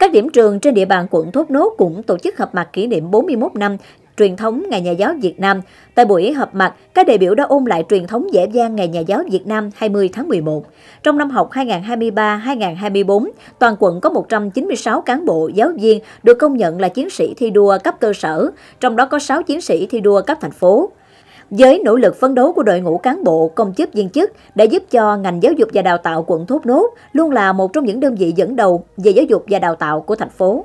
Các điểm trường trên địa bàn quận Thốt Nốt cũng tổ chức họp mặt kỷ niệm 41 năm truyền thống Ngày Nhà giáo Việt Nam. Tại buổi họp mặt, các đại biểu đã ôn lại truyền thống dễ dàng Ngày Nhà giáo Việt Nam 20 tháng 11. Trong năm học 2023-2024, toàn quận có 196 cán bộ, giáo viên được công nhận là chiến sĩ thi đua cấp cơ sở, trong đó có 6 chiến sĩ thi đua cấp thành phố. Với nỗ lực phấn đấu của đội ngũ cán bộ, công chức viên chức đã giúp cho ngành giáo dục và đào tạo quận Thốt Nốt luôn là một trong những đơn vị dẫn đầu về giáo dục và đào tạo của thành phố.